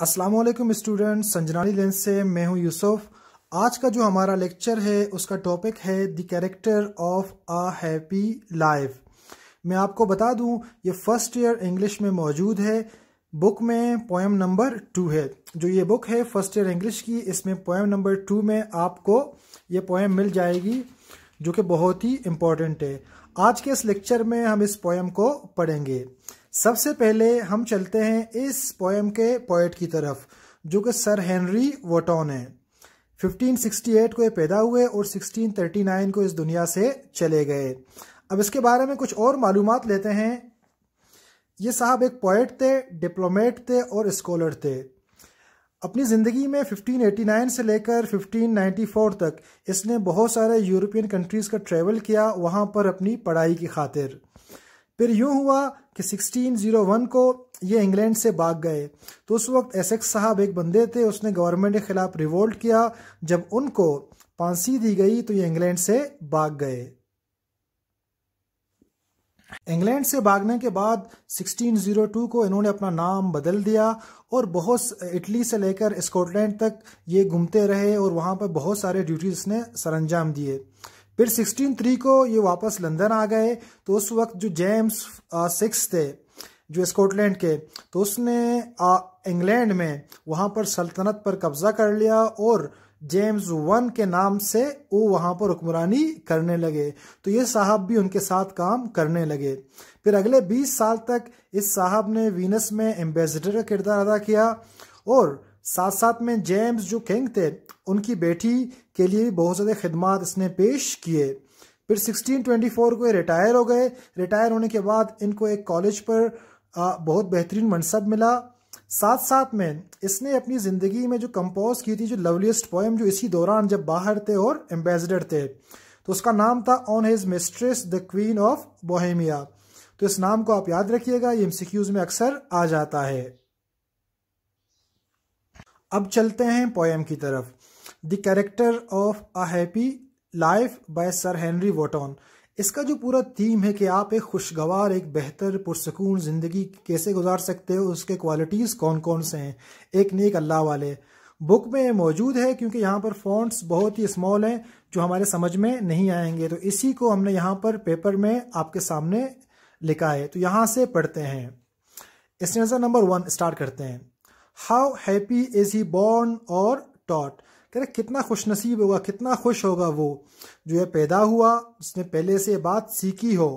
अस्सलाम वालेकुम student संजनानी lens से मैं हूं यूसुफ आज का जो हमारा लेक्चर है उसका टॉपिक है the character of a happy life मैं आपको बता दूं ये फर्स्ट ईयर इंग्लिश में मौजूद है बुक में पोएम नंबर टू है जो ये बुक है फर्स्ट ईयर इंग्लिश की इसमें पोएम नंबर टू में आपको ये पोएम मिल जाएगी जो कि बहुत ही इम्पोर्टेंट है आज के इस लेक्चर में हम इस पोएम को पढ़ेंगे सबसे पहले हम चलते हैं इस पोएम के पोइट की तरफ जो कि सर हेनरी वोटोन है 1568 को ये पैदा हुए और 1639 को इस दुनिया से चले गए अब इसके बारे में कुछ और मालूम लेते हैं ये साहब एक पोइट थे डिप्लोमेट थे और स्कॉलर थे अपनी ज़िंदगी में 1589 से लेकर 1594 तक इसने बहुत सारे यूरोपियन कंट्रीज़ का ट्रेवल किया वहाँ पर अपनी पढ़ाई की खातिर फिर यूं हुआ कि 1601 को ये इंग्लैंड से भाग गए तो उस वक्त एसेक्स साहब एक बंदे थे उसने गवर्नमेंट के खिलाफ रिवोल्ट किया जब उनको फांसी दी गई तो ये इंग्लैंड से भाग गए इंग्लैंड से भागने के बाद 1602 को इन्होंने अपना नाम बदल दिया और बहुत इटली से लेकर स्कॉटलैंड तक ये घूमते रहे और वहाँ पर बहुत सारे ड्यूटीज ने सरंजाम दिए फिर सिक्सटीन थ्री को ये वापस लंदन आ गए तो उस वक्त जो जेम्स सिक्स थे जो स्कॉटलैंड के तो उसने इंग्लैंड में वहाँ पर सल्तनत पर कब्जा कर लिया और जेम्स वन के नाम से वो वहाँ पर हुक्मरानी करने लगे तो ये साहब भी उनके साथ काम करने लगे फिर अगले 20 साल तक इस साहब ने वीनस में एम्बेसडर का किरदार अदा किया और साथ साथ में जेम्स जो किंग थे उनकी बेटी के लिए भी बहुत ज़्यादा खदमात इसने पेश किए फिर 1624 को ये रिटायर हो गए रिटायर होने के बाद इनको एक कॉलेज पर बहुत बेहतरीन मनसब मिला साथ साथ में इसने अपनी ज़िंदगी में जो कंपोज की थी जो लवलीस्ट पोएम जो इसी दौरान जब बाहर थे और एम्बेसडर थे तो उसका नाम था on his mistress the queen of Bohemia तो इस नाम को आप याद रखिएगा ये एम में अक्सर आ जाता है अब चलते हैं पोएम की तरफ the character of a happy life by sir Henry Wotton इसका जो पूरा थीम है कि आप एक खुशगवार एक बेहतर पुरसकून ज़िंदगी कैसे गुजार सकते हो उसके क्वालिटीज़ कौन कौन से हैं एक नेक अल्लाह वाले बुक में मौजूद है क्योंकि यहाँ पर फॉन्ट्स बहुत ही स्मॉल हैं जो हमारे समझ में नहीं आएंगे तो इसी को हमने यहाँ पर पेपर में आपके सामने लिखा है तो यहाँ से पढ़ते हैं इस नंबर वन स्टार्ट करते हैं how happy is he born और टॉट कह रहे कितना नसीब होगा कितना खुश होगा वो जो है पैदा हुआ उसने पहले से बात सीखी हो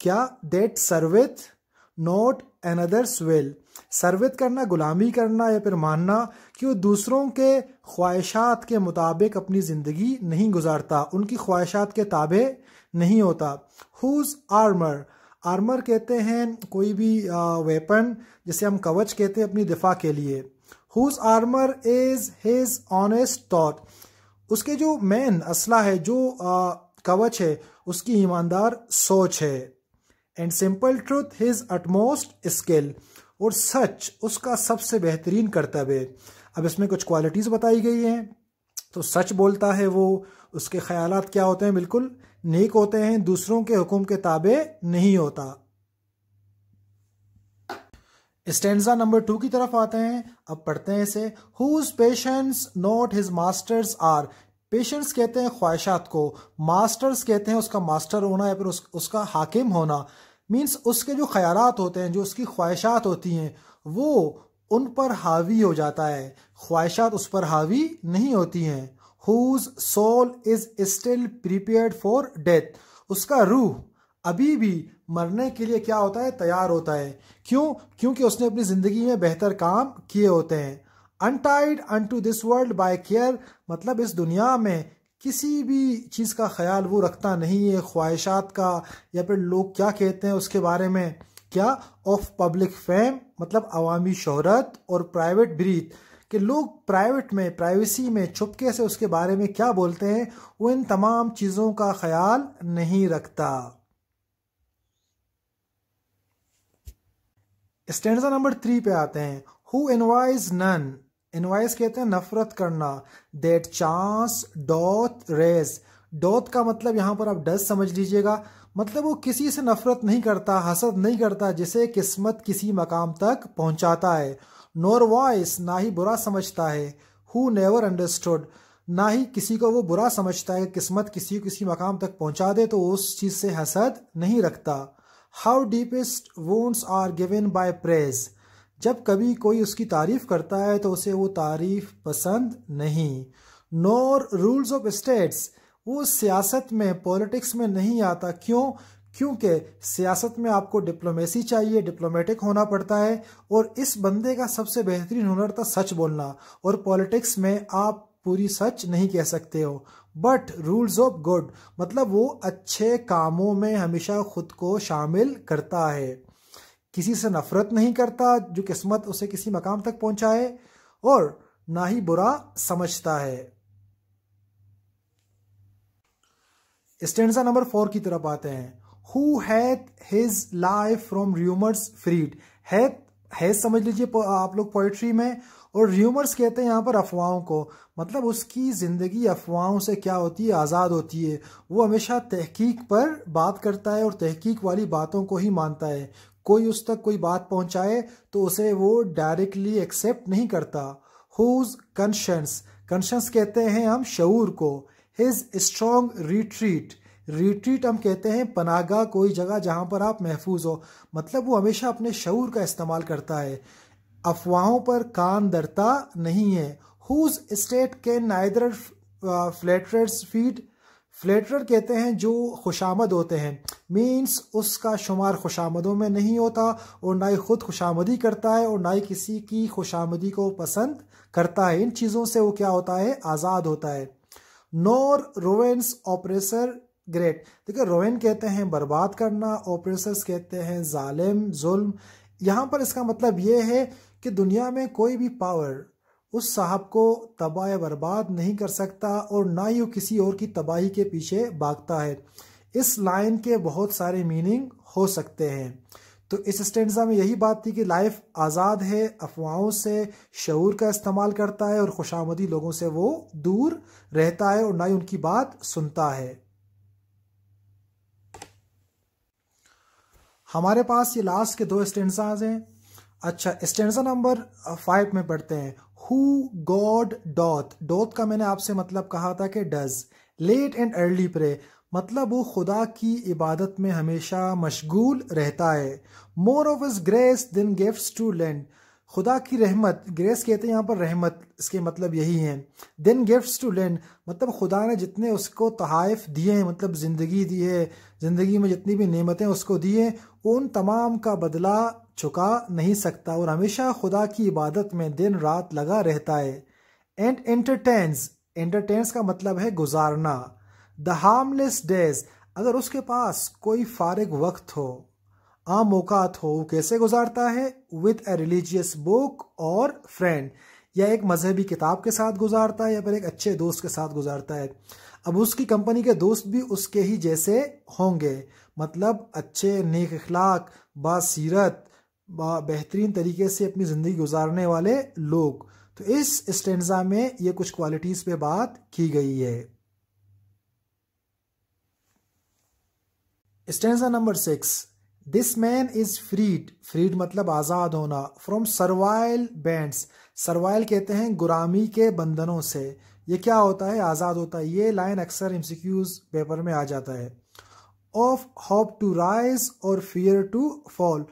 क्या that serveth not others will serveth करना गुलामी करना या फिर मानना कि वो दूसरों के ख्वाहिशात के मुताबिक अपनी ज़िंदगी नहीं गुजारता उनकी ख्वाहिशात के ताबे नहीं होता हुज आर्मर आर्मर कहते हैं कोई भी वेपन जिसे हम कवच कहते हैं अपनी दिफा के लिए whose armour is his honest thought उसके जो मैन असला है जो आ, कवच है उसकी ईमानदार सोच है and simple truth his utmost skill और सच उसका सबसे बेहतरीन कर्तव्य अब इसमें कुछ क्वालिटीज़ बताई गई हैं तो सच बोलता है वो उसके ख्यालात क्या होते हैं बिल्कुल नेक होते हैं दूसरों के हुक्म के ताबे नहीं होता स्टेंजा नंबर टू की तरफ आते हैं अब पढ़ते हैं इसे whose passions not his masters are passions कहते हैं ख्वाहिशात को मास्टर्स कहते हैं उसका मास्टर होना या फिर उस, उसका हाकिम होना मीन्स उसके जो ख्यालात होते हैं जो उसकी ख्वाहिशात होती हैं वो उन पर हावी हो जाता है ख्वाहिशात उस पर हावी नहीं होती हैं whose soul is still prepared for death उसका रूह अभी भी मरने के लिए क्या होता है तैयार होता है क्यों क्योंकि उसने अपनी जिंदगी में बेहतर काम किए होते हैं untied unto this world by care मतलब इस दुनिया में किसी भी चीज़ का ख्याल वो रखता नहीं है ख्वाहिशात का या फिर लोग क्या कहते हैं उसके बारे में क्या ऑफ पब्लिक फेम मतलब अवामी शहरत और प्राइवेट ब्रीथ कि लोग प्राइवेट में प्राइवेसी में छुपके से उसके बारे में क्या बोलते हैं वो इन तमाम चीज़ों का ख्याल नहीं रखता स्टैंडर्ड नंबर थ्री पे आते हैं हु इनवाइज नन इनवाइज कहते हैं नफरत करना that chance doth raise doth का मतलब यहां पर आप डस समझ लीजिएगा मतलब वो किसी से नफरत नहीं करता हसद नहीं करता जिसे किस्मत किसी मकाम तक पहुंचाता है नोर वॉइस ना ही बुरा समझता है हु नेवर अंडरस्टूड ना ही किसी को वो बुरा समझता है किस्मत किसी को किसी मकाम तक पहुंचा दे तो उस चीज़ से हसद नहीं रखता how deepest wounds are given by praise जब कभी कोई उसकी तारीफ करता है तो उसे वो तारीफ पसंद नहीं नोर रूल्स ऑफ स्टेट्स वो सियासत में पॉलिटिक्स में नहीं आता क्यों क्योंकि सियासत में आपको डिप्लोमेसी चाहिए डिप्लोमेटिक होना पड़ता है और इस बंदे का सबसे बेहतरीन हुनर था सच बोलना और पॉलिटिक्स में आप पूरी सच नहीं कह सकते हो बट रूल्स ऑफ गुड मतलब वो अच्छे कामों में हमेशा खुद को शामिल करता है किसी से नफरत नहीं करता जो किस्मत उसे किसी मकाम तक पहुंचाए और ना ही बुरा समझता है स्टेंसा नंबर फोर की तरफ आते हैं who hath his life from rumours freed hath has समझ लीजिए आप लोग पोइट्री में और र्यूमर्स कहते हैं यहाँ पर अफवाहों को मतलब उसकी ज़िंदगी अफवाहों से क्या होती है आज़ाद होती है वो हमेशा तहकीक पर बात करता है और तहकीक वाली बातों को ही मानता है कोई उस तक कोई बात पहुँचाए तो उसे वो डायरेक्टली एक्सेप्ट नहीं करता हुज कंशंस कंशंस कहते हैं हम शूर को हिज स्ट्रॉन्ग रिट्रीट रिट्रीट हम कहते हैं पनागा कोई जगह जहाँ पर आप महफूज हो मतलब वो हमेशा अपने शूर का इस्तेमाल करता है अफवाहों पर कान दरता नहीं है whose state can neither flatter feed flatter कहते हैं जो खुशामद होते हैं मीन्स उसका शुमार खुशामदों में नहीं होता और ना ही ख़ुद खुशामदी करता है और ना ही किसी की खुशामदी को पसंद करता है इन चीज़ों से वो क्या होता है आज़ाद होता है नॉर रोवेंस ऑपरेसर ग्रेट देखिए रोहन कहते हैं बर्बाद करना ऑपरेसर्स कहते हैं जालिम जुल्म यहाँ पर इसका मतलब ये है कि दुनिया में कोई भी पावर उस साहब को तबाह बर्बाद नहीं कर सकता और ना ही वो किसी और की तबाही के पीछे भागता है इस लाइन के बहुत सारे मीनिंग हो सकते हैं तो इस स्टेंडा में यही बात थी कि लाइफ आज़ाद है अफवाहों से शूर का इस्तेमाल करता है और खुशामदी लोगों से वो दूर रहता है और ना ही उनकी बात सुनता है हमारे पास ये लास्ट के दो स्टेंसाज हैं अच्छा स्टेंसा नंबर फाइव में पढ़ते हैं हु गॉड डॉथ डॉथ का मैंने आपसे मतलब कहा था कि does late and early pray मतलब वो खुदा की इबादत में हमेशा मशगूल रहता है more of is grace than gift to lend खुदा की रहमत ग्रेस कहते हैं यहाँ पर रहमत इसके मतलब यही है देन गिफ्ट्स टू लैंड मतलब खुदा ने जितने उसको तहाइफ दिए हैं मतलब ज़िंदगी दी है ज़िंदगी में जितनी भी नेमतें उसको दी हैं उन तमाम का बदला चुका नहीं सकता और हमेशा खुदा की इबादत में दिन रात लगा रहता है एंड एंटरटेन्स एंटरटेन्स का मतलब है गुजारना द हार्मलेस डेज अगर उसके पास कोई फारग वक्त हो आम आमोकात हो कैसे गुजारता है विद ए रिलीजियस बुक और फ्रेंड या एक मजहबी किताब के साथ गुजारता है या फिर एक अच्छे दोस्त के साथ गुजारता है अब उसकी कंपनी के दोस्त भी उसके ही जैसे होंगे मतलब अच्छे नेक अखलाक बासीरत बा बेहतरीन तरीके से अपनी ज़िंदगी गुजारने वाले लोग तो इस स्टेंजा में ये कुछ क्वालिटीज़ पे बात की गई है stanza number six this man is freed freed मतलब आज़ाद होना फ्रॉम सर्वाइल बैंड्स सर्वाइल कहते हैं गुरामी के बंधनों से ये क्या होता है आज़ाद होता है ये लाइन अक्सर इंसिक्यूज पेपर में आ जाता है ऑफ होप टू राइज और फियर टू फॉल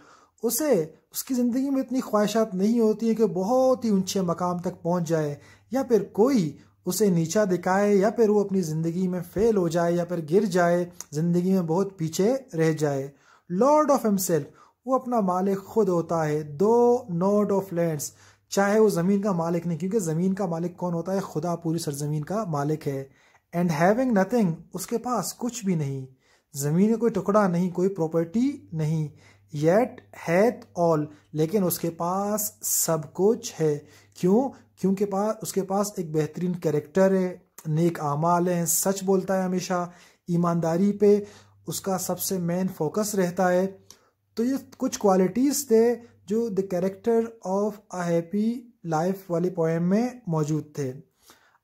उसे उसकी ज़िंदगी में इतनी ख्वाहिशात नहीं होती हैं कि बहुत ही ऊंचे मकाम तक पहुंच जाए या फिर कोई उसे नीचा दिखाए या फिर वो अपनी ज़िंदगी में फेल हो जाए या फिर गिर जाए ज़िंदगी में बहुत पीछे रह जाए लॉर्ड ऑफ हिमसेल्फ वो अपना मालिक खुद होता है दो नोट ऑफ लैंड्स चाहे वो ज़मीन का मालिक नहीं क्योंकि ज़मीन का मालिक कौन होता है खुदा पूरी सरजमीन का मालिक है एंड हैविंग नथिंग उसके पास कुछ भी नहीं ज़मीन का कोई टुकड़ा नहीं कोई प्रॉपर्टी नहीं येट हैथ ऑल लेकिन उसके पास सब कुछ है क्यों क्योंकि पास उसके पास एक बेहतरीन कैरेक्टर है नेक आमाल हैं सच बोलता है हमेशा ईमानदारी पे उसका सबसे मेन फोकस रहता है तो ये कुछ क्वालिटीज़ थे जो the character of a happy life वाली पोएम में मौजूद थे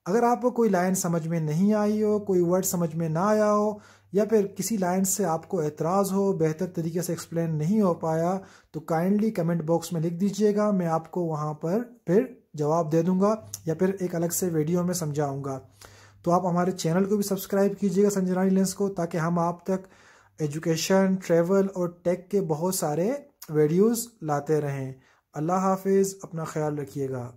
अगर आपको कोई लाइन समझ में नहीं आई हो कोई वर्ड समझ में ना आया हो या फिर किसी लाइन से आपको एतराज़ हो बेहतर तरीके से एक्सप्लेन नहीं हो पाया तो काइंडली कमेंट बॉक्स में लिख दीजिएगा मैं आपको वहाँ पर फिर जवाब दे दूँगा या फिर एक अलग से वीडियो में समझाऊँगा तो आप हमारे चैनल को भी सब्सक्राइब कीजिएगा संजय रानी लेंस को ताकि हम आप तक एजुकेशन ट्रेवल और टेक के बहुत सारे वीडियोज़ लाते रहें अल्लाह हाफिज़ अपना ख्याल रखिएगा